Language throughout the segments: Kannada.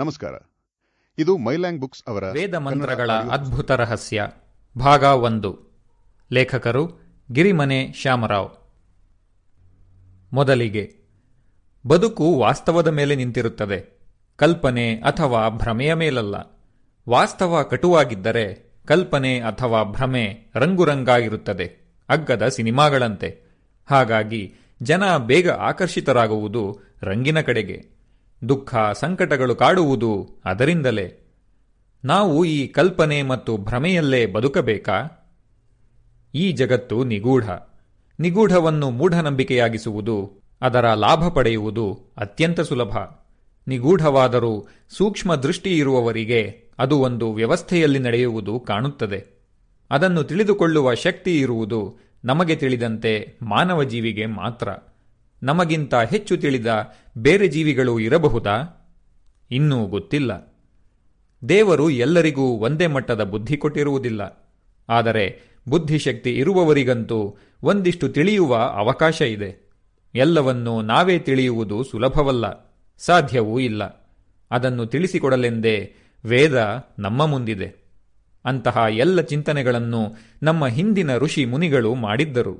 ನಮಸ್ಕಾರ ಇದು ಮೈಲ್ಯಾಂಗ್ ಬುಕ್ಸ್ ಅವರ ವೇದ ಮಂತ್ರಗಳ ಅದ್ಭುತ ರಹಸ್ಯ ಭಾಗ ಒಂದು ಲೇಖಕರು ಗಿರಿಮನೆ ಶ್ಯಾಮರಾವ್ ಮೊದಲಿಗೆ ಬದುಕು ವಾಸ್ತವದ ಮೇಲೆ ನಿಂತಿರುತ್ತದೆ ಕಲ್ಪನೆ ಅಥವಾ ಭ್ರಮೆಯ ಮೇಲಲ್ಲ ವಾಸ್ತವ ಕಟುವಾಗಿದ್ದರೆ ಕಲ್ಪನೆ ಅಥವಾ ಭ್ರಮೆ ರಂಗುರಂಗಾಗಿರುತ್ತದೆ ಅಗ್ಗದ ಸಿನಿಮಾಗಳಂತೆ ಹಾಗಾಗಿ ಜನ ಬೇಗ ಆಕರ್ಷಿತರಾಗುವುದು ರಂಗಿನ ಕಡೆಗೆ ದುಃಖ ಸಂಕಟಗಳು ಕಾಡುವುದು ಅದರಿಂದಲೇ ನಾವು ಈ ಕಲ್ಪನೆ ಮತ್ತು ಭ್ರಮೆಯಲ್ಲೇ ಬದುಕಬೇಕಾ ಈ ಜಗತ್ತು ನಿಗೂಢ ನಿಗೂಢವನ್ನು ಮೂಢನಂಬಿಕೆಯಾಗಿಸುವುದು ಅದರ ಲಾಭ ಪಡೆಯುವುದು ಅತ್ಯಂತ ಸುಲಭ ನಿಗೂಢವಾದರೂ ಸೂಕ್ಷ್ಮ ದೃಷ್ಟಿ ಇರುವವರಿಗೆ ಅದು ಒಂದು ವ್ಯವಸ್ಥೆಯಲ್ಲಿ ನಡೆಯುವುದು ಕಾಣುತ್ತದೆ ಅದನ್ನು ತಿಳಿದುಕೊಳ್ಳುವ ಶಕ್ತಿ ಇರುವುದು ನಮಗೆ ತಿಳಿದಂತೆ ಮಾನವ ಜೀವಿಗೆ ಮಾತ್ರ ನಮಗಿಂತ ಹೆಚ್ಚು ತಿಳಿದ ಬೇರೆ ಜೀವಿಗಳು ಇರಬಹುದಾ ಇನ್ನೂ ಗೊತ್ತಿಲ್ಲ ದೇವರು ಎಲ್ಲರಿಗೂ ಒಂದೇ ಮಟ್ಟದ ಬುದ್ಧಿ ಕೊಟ್ಟಿರುವುದಿಲ್ಲ ಆದರೆ ಬುದ್ಧಿಶಕ್ತಿ ಇರುವವರಿಗಂತೂ ಒಂದಿಷ್ಟು ತಿಳಿಯುವ ಅವಕಾಶ ಇದೆ ಎಲ್ಲವನ್ನೂ ನಾವೇ ತಿಳಿಯುವುದು ಸುಲಭವಲ್ಲ ಸಾಧ್ಯವೂ ಇಲ್ಲ ಅದನ್ನು ತಿಳಿಸಿಕೊಡಲೆಂದೇ ವೇದ ನಮ್ಮ ಮುಂದಿದೆ ಅಂತಹ ಎಲ್ಲ ಚಿಂತನೆಗಳನ್ನು ನಮ್ಮ ಹಿಂದಿನ ಋಷಿ ಮುನಿಗಳು ಮಾಡಿದ್ದರು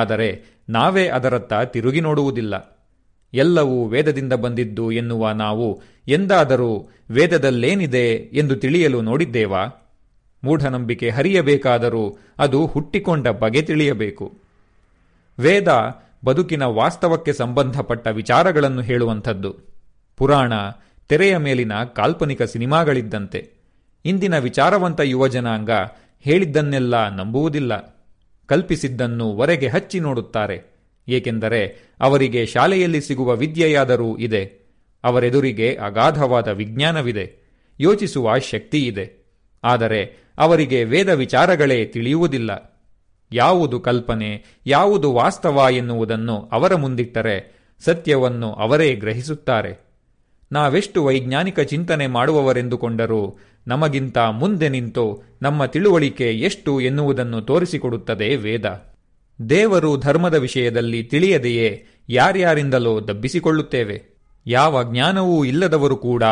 ಆದರೆ ನಾವೇ ಅದರತ್ತ ತಿರುಗಿ ನೋಡುವುದಿಲ್ಲ ಎಲ್ಲವೂ ವೇದದಿಂದ ಬಂದಿದ್ದು ಎನ್ನುವ ನಾವು ಎಂದಾದರೂ ವೇದದಲ್ಲೇನಿದೆ ಎಂದು ತಿಳಿಯಲು ನೋಡಿದ್ದೇವಾ ಮೂಢನಂಬಿಕೆ ಹರಿಯಬೇಕಾದರೂ ಅದು ಹುಟ್ಟಿಕೊಂಡ ಬಗೆ ತಿಳಿಯಬೇಕು ವೇದ ಬದುಕಿನ ವಾಸ್ತವಕ್ಕೆ ಸಂಬಂಧಪಟ್ಟ ವಿಚಾರಗಳನ್ನು ಹೇಳುವಂಥದ್ದು ಪುರಾಣ ತೆರೆಯ ಮೇಲಿನ ಕಾಲ್ಪನಿಕ ಸಿನಿಮಾಗಳಿದ್ದಂತೆ ಇಂದಿನ ವಿಚಾರವಂತ ಯುವಜನಾಂಗ ಹೇಳಿದ್ದನ್ನೆಲ್ಲ ನಂಬುವುದಿಲ್ಲ ಕಲ್ಪಿಸಿದ್ದನ್ನು ವರೆಗೆ ಹಚ್ಚಿ ನೋಡುತ್ತಾರೆ ಏಕೆಂದರೆ ಅವರಿಗೆ ಶಾಲೆಯಲ್ಲಿ ಸಿಗುವ ವಿದ್ಯೆಯಾದರೂ ಇದೆ ಅವರೆದುರಿಗೆ ಅಗಾಧವಾದ ವಿಜ್ಞಾನವಿದೆ ಯೋಚಿಸುವ ಶಕ್ತಿಯಿದೆ ಆದರೆ ಅವರಿಗೆ ವೇದ ವಿಚಾರಗಳೇ ತಿಳಿಯುವುದಿಲ್ಲ ಯಾವುದು ಕಲ್ಪನೆ ಯಾವುದು ವಾಸ್ತವ ಎನ್ನುವುದನ್ನು ಅವರ ಮುಂದಿಟ್ಟರೆ ಸತ್ಯವನ್ನು ಅವರೇ ಗ್ರಹಿಸುತ್ತಾರೆ ನಾವೆಷ್ಟು ವೈಜ್ಞಾನಿಕ ಚಿಂತನೆ ಮಾಡುವವರೆಂದುಕೊಂಡರೂ ನಮಗಿಂತ ಮುಂದೆ ನಿಂತು ನಮ್ಮ ತಿಳುವಳಿಕೆ ಎಷ್ಟು ಎನ್ನುವುದನ್ನು ತೋರಿಸಿಕೊಡುತ್ತದೆ ವೇದ ದೇವರು ಧರ್ಮದ ವಿಷಯದಲ್ಲಿ ತಿಳಿಯದೆಯೇ ಯಾರ್ಯಾರಿಂದಲೋ ದಬ್ಬಿಸಿಕೊಳ್ಳುತ್ತೇವೆ ಯಾವ ಜ್ಞಾನವೂ ಇಲ್ಲದವರು ಕೂಡ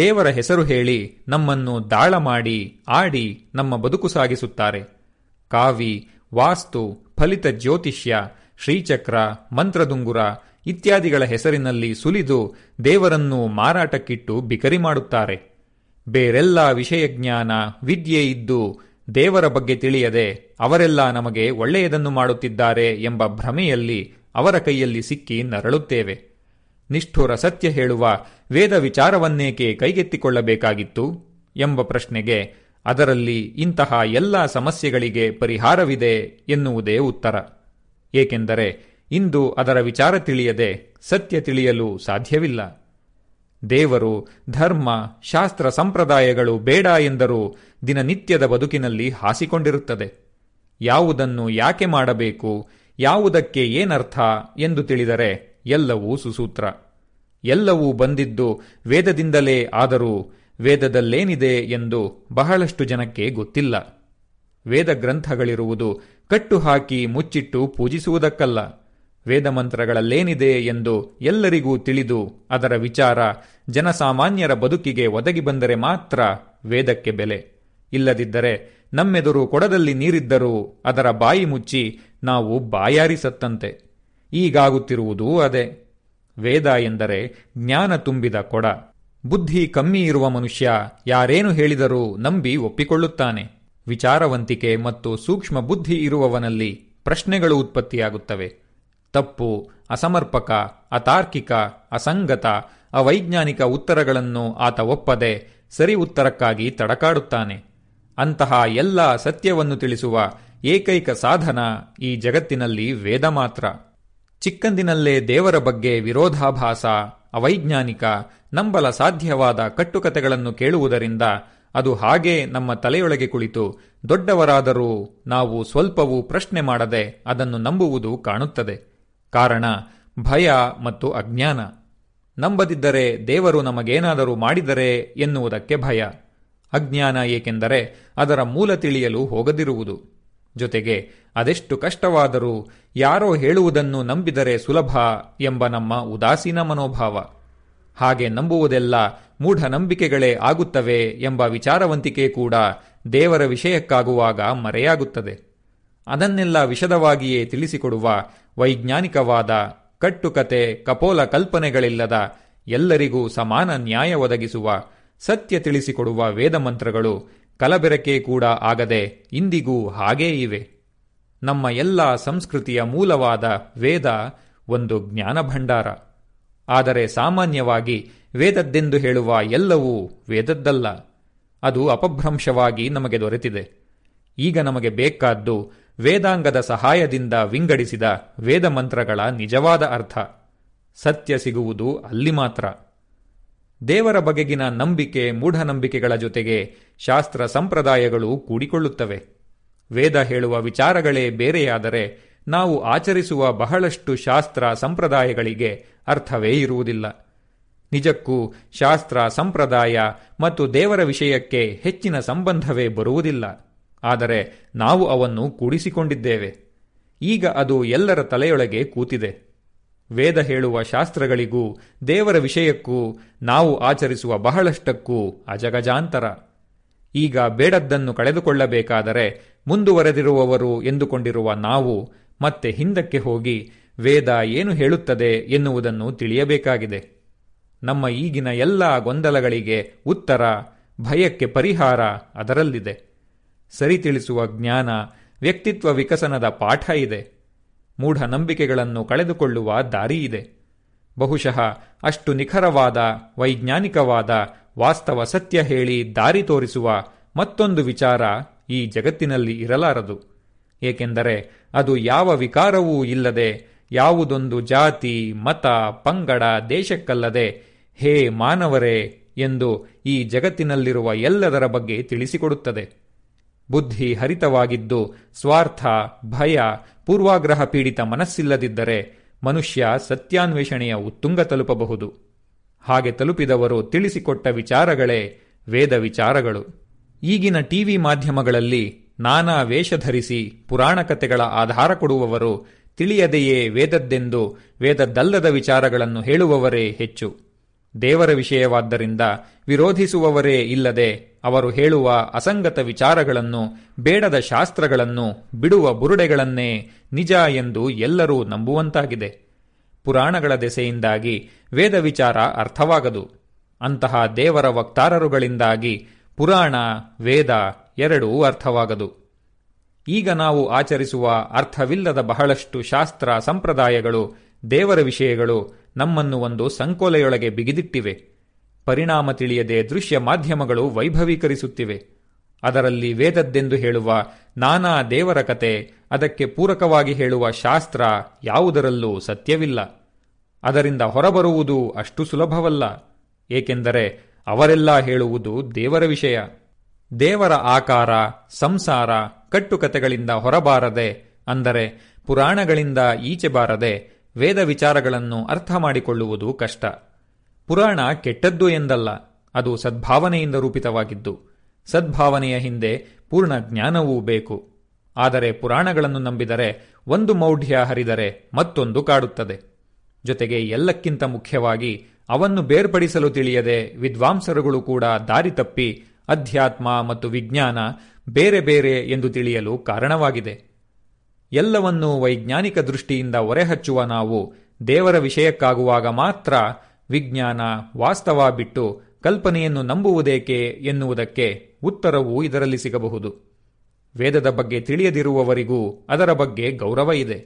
ದೇವರ ಹೆಸರು ಹೇಳಿ ನಮ್ಮನ್ನು ದಾಳ ಮಾಡಿ ಆಡಿ ನಮ್ಮ ಬದುಕು ಸಾಗಿಸುತ್ತಾರೆ ಕಾವಿ ವಾಸ್ತು ಫಲಿತ ಜ್ಯೋತಿಷ್ಯ ಶ್ರೀಚಕ್ರ ಮಂತ್ರದುಂಗುರ ಇತ್ಯಾದಿಗಳ ಹೆಸರಿನಲ್ಲಿ ಸುಲಿದು ದೇವರನ್ನು ಮಾರಾಟಕ್ಕಿಟ್ಟು ಬಿಕರಿ ಮಾಡುತ್ತಾರೆ ಬೇರೆಲ್ಲ ವಿಷಯ ಜ್ಞಾನ ವಿದ್ಯೆ ಇದ್ದು ದೇವರ ಬಗ್ಗೆ ತಿಳಿಯದೆ ಅವರೆಲ್ಲ ನಮಗೆ ಒಳ್ಳೆಯದನ್ನು ಮಾಡುತ್ತಿದ್ದಾರೆ ಎಂಬ ಭ್ರಮೆಯಲ್ಲಿ ಅವರ ಕೈಯಲ್ಲಿ ಸಿಕ್ಕಿ ನರಳುತ್ತೇವೆ ನಿಷ್ಠುರ ಸತ್ಯ ಹೇಳುವ ವೇದ ವಿಚಾರವನ್ನೇಕೆ ಕೈಗೆತ್ತಿಕೊಳ್ಳಬೇಕಾಗಿತ್ತು ಎಂಬ ಪ್ರಶ್ನೆಗೆ ಅದರಲ್ಲಿ ಇಂತಹ ಎಲ್ಲ ಸಮಸ್ಯೆಗಳಿಗೆ ಪರಿಹಾರವಿದೆ ಎನ್ನುವುದೇ ಉತ್ತರ ಏಕೆಂದರೆ ಇಂದು ಅದರ ವಿಚಾರ ತಿಳಿಯದೆ ಸತ್ಯ ತಿಳಿಯಲು ಸಾಧ್ಯವಿಲ್ಲ ದೇವರು ಧರ್ಮ ಶಾಸ್ತ್ರ ಸಂಪ್ರದಾಯಗಳು ಬೇಡ ಎಂದರೂ ದಿನನಿತ್ಯದ ಬದುಕಿನಲ್ಲಿ ಹಾಸಿಕೊಂಡಿರುತ್ತದೆ ಯಾವುದನ್ನು ಯಾಕೆ ಮಾಡಬೇಕು ಯಾವುದಕ್ಕೆ ಏನರ್ಥ ಎಂದು ತಿಳಿದರೆ ಎಲ್ಲವೂ ಸುಸೂತ್ರ ಎಲ್ಲವೂ ಬಂದಿದ್ದು ವೇದದಿಂದಲೇ ಆದರೂ ವೇದದಲ್ಲೇನಿದೆ ಎಂದು ಬಹಳಷ್ಟು ಜನಕ್ಕೆ ಗೊತ್ತಿಲ್ಲ ವೇದ ಗ್ರಂಥಗಳಿರುವುದು ಕಟ್ಟುಹಾಕಿ ಮುಚ್ಚಿಟ್ಟು ಪೂಜಿಸುವುದಕ್ಕಲ್ಲ ವೇದಮಂತ್ರಗಳಲ್ಲೇನಿದೆ ಎಂದು ಎಲ್ಲರಿಗೂ ತಿಳಿದು ಅದರ ವಿಚಾರ ಜನಸಾಮಾನ್ಯರ ಬದುಕಿಗೆ ಒದಗಿ ಬಂದರೆ ಮಾತ್ರ ವೇದಕ್ಕೆ ಬೆಲೆ ಇಲ್ಲದಿದ್ದರೆ ನಮ್ಮೆದುರು ಕೊಡದಲ್ಲಿ ನೀರಿದ್ದರೂ ಅದರ ಬಾಯಿ ಮುಚ್ಚಿ ನಾವು ಬಾಯಾರಿಸತ್ತಂತೆ ಈಗಾಗುತ್ತಿರುವುದೂ ಅದೇ ವೇದ ಎಂದರೆ ಜ್ಞಾನ ತುಂಬಿದ ಕೊಡ ಬುದ್ಧಿ ಕಮ್ಮಿ ಇರುವ ಮನುಷ್ಯ ಯಾರೇನು ಹೇಳಿದರೂ ನಂಬಿ ಒಪ್ಪಿಕೊಳ್ಳುತ್ತಾನೆ ವಿಚಾರವಂತಿಕೆ ಮತ್ತು ಸೂಕ್ಷ್ಮ ಬುದ್ಧಿ ಇರುವವನಲ್ಲಿ ಪ್ರಶ್ನೆಗಳು ಉತ್ಪತ್ತಿಯಾಗುತ್ತವೆ ತಪ್ಪು ಅಸಮರ್ಪಕ ಅತಾರ್ಕಿಕ ಅಸಂಗತ ಅವೈಜ್ಞಾನಿಕ ಉತ್ತರಗಳನ್ನು ಆತ ಒಪ್ಪದೆ ಸರಿ ಉತ್ತರಕ್ಕಾಗಿ ತಡಕಾಡುತ್ತಾನೆ ಅಂತಹ ಎಲ್ಲ ಸತ್ಯವನ್ನು ತಿಳಿಸುವ ಏಕೈಕ ಸಾಧನ ಈ ಜಗತ್ತಿನಲ್ಲಿ ವೇದ ಮಾತ್ರ ಚಿಕ್ಕಂದಿನಲ್ಲೇ ದೇವರ ಬಗ್ಗೆ ವಿರೋಧಾಭಾಸ ಅವೈಜ್ಞಾನಿಕ ನಂಬಲ ಸಾಧ್ಯವಾದ ಕಟ್ಟುಕತೆಗಳನ್ನು ಕೇಳುವುದರಿಂದ ಅದು ಹಾಗೇ ನಮ್ಮ ತಲೆಯೊಳಗೆ ಕುಳಿತು ದೊಡ್ಡವರಾದರೂ ನಾವು ಸ್ವಲ್ಪವೂ ಪ್ರಶ್ನೆ ಮಾಡದೆ ಅದನ್ನು ನಂಬುವುದು ಕಾಣುತ್ತದೆ ಕಾರಣ ಭಯ ಮತ್ತು ಅಜ್ಞಾನ ನಂಬದಿದ್ದರೆ ದೇವರು ನಮಗೇನಾದರೂ ಮಾಡಿದರೆ ಎನ್ನುವುದಕ್ಕೆ ಭಯ ಅಜ್ಞಾನ ಏಕೆಂದರೆ ಅದರ ಮೂಲ ತಿಳಿಯಲು ಹೋಗದಿರುವುದು ಜೊತೆಗೆ ಅದೆಷ್ಟು ಕಷ್ಟವಾದರೂ ಯಾರೋ ಹೇಳುವುದನ್ನು ನಂಬಿದರೆ ಸುಲಭ ಎಂಬ ನಮ್ಮ ಉದಾಸೀನ ಮನೋಭಾವ ಹಾಗೆ ನಂಬುವುದೆಲ್ಲ ಮೂಢನಂಬಿಕೆಗಳೇ ಆಗುತ್ತವೆ ಎಂಬ ವಿಚಾರವಂತಿಕೆ ಕೂಡ ದೇವರ ವಿಷಯಕ್ಕಾಗುವಾಗ ಮರೆಯಾಗುತ್ತದೆ ಅದನ್ನೆಲ್ಲ ವಿಷದವಾಗಿಯೇ ತಿಳಿಸಿಕೊಡುವ ವೈಜ್ಞಾನಿಕವಾದ ಕಟ್ಟುಕತೆ ಕಪೋಲ ಕಲ್ಪನೆಗಳಿಲ್ಲದ ಎಲ್ಲರಿಗೂ ಸಮಾನ ನ್ಯಾಯ ಒದಗಿಸುವ ಸತ್ಯ ತಿಳಿಸಿಕೊಡುವ ವೇದಮಂತ್ರಗಳು ಕಲಬೆರಕೆ ಕೂಡ ಆಗದೆ ಇಂದಿಗೂ ಹಾಗೇ ಇವೆ ನಮ್ಮ ಎಲ್ಲ ಸಂಸ್ಕೃತಿಯ ಮೂಲವಾದ ವೇದ ಒಂದು ಜ್ಞಾನಭಂಡಾರ ಆದರೆ ಸಾಮಾನ್ಯವಾಗಿ ವೇದದ್ದೆಂದು ಹೇಳುವ ಎಲ್ಲವೂ ವೇದದ್ದಲ್ಲ ಅದು ಅಪಭ್ರಂಶವಾಗಿ ನಮಗೆ ದೊರೆತಿದೆ ಈಗ ನಮಗೆ ಬೇಕಾದ್ದು ವೇದಾಂಗದ ಸಹಾಯದಿಂದ ವಿಂಗಡಿಸಿದ ವೇದ ಮಂತ್ರಗಳ ನಿಜವಾದ ಅರ್ಥ ಸತ್ಯ ಸಿಗುವುದು ಅಲ್ಲಿ ಮಾತ್ರ ದೇವರ ಬಗೆಗಿನ ನಂಬಿಕೆ ಮೂಢನಂಬಿಕೆಗಳ ಜೊತೆಗೆ ಶಾಸ್ತ್ರ ಸಂಪ್ರದಾಯಗಳು ಕೂಡಿಕೊಳ್ಳುತ್ತವೆ ವೇದ ಹೇಳುವ ವಿಚಾರಗಳೇ ಬೇರೆಯಾದರೆ ನಾವು ಆಚರಿಸುವ ಬಹಳಷ್ಟು ಶಾಸ್ತ್ರ ಸಂಪ್ರದಾಯಗಳಿಗೆ ಅರ್ಥವೇ ಇರುವುದಿಲ್ಲ ನಿಜಕ್ಕೂ ಶಾಸ್ತ್ರ ಸಂಪ್ರದಾಯ ಮತ್ತು ದೇವರ ವಿಷಯಕ್ಕೆ ಹೆಚ್ಚಿನ ಸಂಬಂಧವೇ ಬರುವುದಿಲ್ಲ ಆದರೆ ನಾವು ಅವನ್ನು ಕೂಡಿಸಿಕೊಂಡಿದ್ದೇವೆ ಈಗ ಅದು ಎಲ್ಲರ ತಲೆಯೊಳಗೆ ಕೂತಿದೆ ವೇದ ಹೇಳುವ ಶಾಸ್ತ್ರಗಳಿಗೂ ದೇವರ ವಿಷಯಕ್ಕೂ ನಾವು ಆಚರಿಸುವ ಬಹಳಷ್ಟಕ್ಕೂ ಅಜಗಜಾಂತರ ಈಗ ಬೇಡದ್ದನ್ನು ಕಳೆದುಕೊಳ್ಳಬೇಕಾದರೆ ಮುಂದುವರೆದಿರುವವರು ಎಂದುಕೊಂಡಿರುವ ನಾವು ಮತ್ತೆ ಹಿಂದಕ್ಕೆ ಹೋಗಿ ವೇದ ಏನು ಹೇಳುತ್ತದೆ ಎನ್ನುವುದನ್ನು ತಿಳಿಯಬೇಕಾಗಿದೆ ನಮ್ಮ ಈಗಿನ ಎಲ್ಲ ಗೊಂದಲಗಳಿಗೆ ಉತ್ತರ ಭಯಕ್ಕೆ ಪರಿಹಾರ ಅದರಲ್ಲಿದೆ ಸರಿ ತಿಳಿಸುವ ಜ್ಞಾನ ವ್ಯಕ್ತಿತ್ವ ವಿಕಸನದ ಪಾಠ ಇದೆ ಮೂಢನಂಬಿಕೆಗಳನ್ನು ಕಳೆದುಕೊಳ್ಳುವ ದಾರಿ ಇದೆ ಬಹುಶಃ ಅಷ್ಟು ನಿಖರವಾದ ವೈಜ್ಞಾನಿಕವಾದ ವಾಸ್ತವ ಸತ್ಯ ಹೇಳಿ ದಾರಿ ತೋರಿಸುವ ಮತ್ತೊಂದು ವಿಚಾರ ಈ ಜಗತ್ತಿನಲ್ಲಿ ಇರಲಾರದು ಏಕೆಂದರೆ ಅದು ಯಾವ ವಿಕಾರವೂ ಇಲ್ಲದೆ ಯಾವುದೊಂದು ಜಾತಿ ಮತ ಪಂಗಡ ದೇಶಕ್ಕಲ್ಲದೆ ಹೇ ಮಾನವರೇ ಎಂದು ಈ ಜಗತ್ತಿನಲ್ಲಿರುವ ಎಲ್ಲದರ ಬಗ್ಗೆ ತಿಳಿಸಿಕೊಡುತ್ತದೆ ಬುದ್ಧಿ ಹರಿತವಾಗಿದ್ದು ಸ್ವಾರ್ಥ ಭಯ ಪೂರ್ವಾಗ್ರಹ ಪೀಡಿತ ಮನಸ್ಸಿಲ್ಲದಿದ್ದರೆ ಮನುಷ್ಯ ಸತ್ಯಾನ್ವೇಷಣೆಯ ಉತ್ತುಂಗ ತಲುಪಬಹುದು ಹಾಗೆ ತಲುಪಿದವರು ತಿಳಿಸಿಕೊಟ್ಟ ವಿಚಾರಗಳೇ ವೇದ ವಿಚಾರಗಳು ಈಗಿನ ಟಿವಿ ಮಾಧ್ಯಮಗಳಲ್ಲಿ ನಾನಾ ವೇಷ ಧರಿಸಿ ಪುರಾಣ ಕಥೆಗಳ ಆಧಾರ ಕೊಡುವವರು ತಿಳಿಯದೆಯೇ ವೇದದ್ದೆಂದು ವೇದದ್ದಲ್ಲದ ವಿಚಾರಗಳನ್ನು ಹೇಳುವವರೇ ಹೆಚ್ಚು ದೇವರ ವಿಷಯವಾದ್ದರಿಂದ ವಿರೋಧಿಸುವವರೇ ಇಲ್ಲದೆ ಅವರು ಹೇಳುವ ಅಸಂಗತ ವಿಚಾರಗಳನ್ನು ಬೇಡದ ಶಾಸ್ತ್ರಗಳನ್ನು ಬಿಡುವ ಬುರುಡೆಗಳನ್ನೇ ನಿಜ ಎಂದು ಎಲ್ಲರೂ ನಂಬುವಂತಾಗಿದೆ ಪುರಾಣಗಳ ದೆಸೆಯಿಂದಾಗಿ ವೇದ ವಿಚಾರ ಅರ್ಥವಾಗದು ಅಂತಹ ದೇವರ ವಕ್ತಾರರುಗಳಿಂದಾಗಿ ಪುರಾಣ ವೇದ ಎರಡೂ ಅರ್ಥವಾಗದು ಈಗ ನಾವು ಆಚರಿಸುವ ಅರ್ಥವಿಲ್ಲದ ಬಹಳಷ್ಟು ಶಾಸ್ತ್ರ ಸಂಪ್ರದಾಯಗಳು ದೇವರ ವಿಷಯಗಳು ನಮ್ಮನ್ನು ಒಂದು ಸಂಕೋಲೆಯೊಳಗೆ ಬಿಗಿದಿಟ್ಟಿವೆ ಪರಿಣಾಮ ತಿಳಿಯದೆ ದೃಶ್ಯ ಮಾಧ್ಯಮಗಳು ವೈಭವೀಕರಿಸುತ್ತಿವೆ ಅದರಲ್ಲಿ ವೇದದ್ದೆಂದು ಹೇಳುವ ನಾನಾ ದೇವರ ಕತೆ ಅದಕ್ಕೆ ಪೂರಕವಾಗಿ ಹೇಳುವ ಶಾಸ್ತ್ರ ಯಾವುದರಲ್ಲೂ ಸತ್ಯವಿಲ್ಲ ಅದರಿಂದ ಹೊರಬರುವುದು ಅಷ್ಟು ಸುಲಭವಲ್ಲ ಏಕೆಂದರೆ ಅವರೆಲ್ಲ ಹೇಳುವುದು ದೇವರ ವಿಷಯ ದೇವರ ಆಕಾರ ಸಂಸಾರ ಕಟ್ಟುಕತೆಗಳಿಂದ ಹೊರಬಾರದೆ ಅಂದರೆ ಪುರಾಣಗಳಿಂದ ಈಚೆ ಬಾರದೆ ವೇದ ವಿಚಾರಗಳನ್ನು ಅರ್ಥ ಮಾಡಿಕೊಳ್ಳುವುದು ಕಷ್ಟ ಪುರಾಣ ಕೆಟ್ಟದ್ದು ಎಂದಲ್ಲ ಅದು ಸದ್ಭಾವನೆಯಿಂದ ರೂಪಿತವಾಗಿದ್ದು ಸದ್ಭಾವನೆಯ ಹಿಂದೆ ಪೂರ್ಣ ಜ್ಞಾನವೂ ಬೇಕು ಆದರೆ ಪುರಾಣಗಳನ್ನು ನಂಬಿದರೆ ಒಂದು ಮೌಢ್ಯ ಹರಿದರೆ ಮತ್ತೊಂದು ಕಾಡುತ್ತದೆ ಜೊತೆಗೆ ಎಲ್ಲಕ್ಕಿಂತ ಮುಖ್ಯವಾಗಿ ಅವನ್ನು ಬೇರ್ಪಡಿಸಲು ತಿಳಿಯದೆ ವಿದ್ವಾಂಸರುಗಳು ಕೂಡ ದಾರಿ ತಪ್ಪಿ ಅಧ್ಯಾತ್ಮ ಮತ್ತು ವಿಜ್ಞಾನ ಬೇರೆ ಬೇರೆ ಎಂದು ತಿಳಿಯಲು ಕಾರಣವಾಗಿದೆ ಎಲ್ಲವನ್ನೂ ವೈಜ್ಞಾನಿಕ ದೃಷ್ಟಿಯಿಂದ ಒರೆಹಚ್ಚುವ ನಾವು ದೇವರ ವಿಷಯಕ್ಕಾಗುವಾಗ ಮಾತ್ರ ವಿಜ್ಞಾನ ವಾಸ್ತವ ಬಿಟ್ಟು ಕಲ್ಪನೆಯನ್ನು ನಂಬುವುದೇಕೆ ಎನ್ನುವುದಕ್ಕೆ ಉತ್ತರವು ಇದರಲ್ಲಿ ಸಿಗಬಹುದು ವೇದದ ಬಗ್ಗೆ ತಿಳಿಯದಿರುವವರಿಗೂ ಅದರ ಬಗ್ಗೆ ಗೌರವ ಇದೆ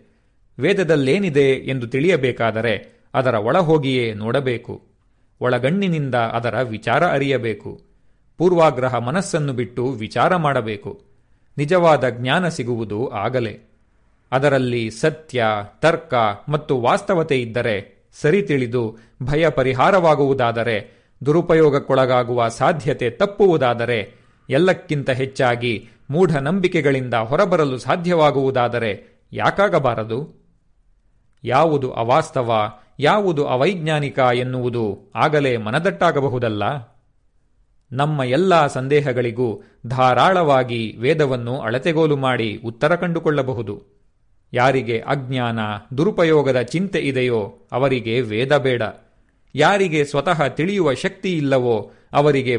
ವೇದದಲ್ಲೇನಿದೆ ಎಂದು ತಿಳಿಯಬೇಕಾದರೆ ಅದರ ಒಳಹೋಗಿಯೇ ನೋಡಬೇಕು ಒಳಗಣ್ಣಿನಿಂದ ಅದರ ವಿಚಾರ ಅರಿಯಬೇಕು ಪೂರ್ವಾಗ್ರಹ ಮನಸ್ಸನ್ನು ಬಿಟ್ಟು ವಿಚಾರ ಮಾಡಬೇಕು ನಿಜವಾದ ಜ್ಞಾನ ಸಿಗುವುದು ಆಗಲೇ ಅದರಲ್ಲಿ ಸತ್ಯ ತರ್ಕ ಮತ್ತು ವಾಸ್ತವತೆ ಇದ್ದರೆ ಸರಿ ತಿಳಿದು ಭಯ ಪರಿಹಾರವಾಗುವುದಾದರೆ ದುರುಪಯೋಗಕ್ಕೊಳಗಾಗುವ ಸಾಧ್ಯತೆ ತಪ್ಪುವುದಾದರೆ ಎಲ್ಲಕ್ಕಿಂತ ಹೆಚ್ಚಾಗಿ ಮೂಢನಂಬಿಕೆಗಳಿಂದ ಹೊರಬರಲು ಸಾಧ್ಯವಾಗುವುದಾದರೆ ಯಾಕಾಗಬಾರದು ಯಾವುದು ಅವಾಸ್ತವ ಯಾವುದು ಅವೈಜ್ಞಾನಿಕ ಎನ್ನುವುದು ಆಗಲೇ ಮನದಟ್ಟಾಗಬಹುದಲ್ಲ ನಮ್ಮ ಎಲ್ಲ ಸಂದೇಹಗಳಿಗೂ ಧಾರಾಳವಾಗಿ ವೇದವನ್ನು ಅಳತೆಗೋಲು ಮಾಡಿ ಉತ್ತರ ಕಂಡುಕೊಳ್ಳಬಹುದು ಯಾರಿಗೆ ಅಜ್ಞಾನ ದುರುಪಯೋಗದ ಚಿಂತೆ ಇದೆಯೋ ಅವರಿಗೆ ವೇದ ಬೇಡ ಯಾರಿಗೆ ಸ್ವತಃ ತಿಳಿಯುವ ಶಕ್ತಿ ಇಲ್ಲವೋ ಅವರಿಗೆ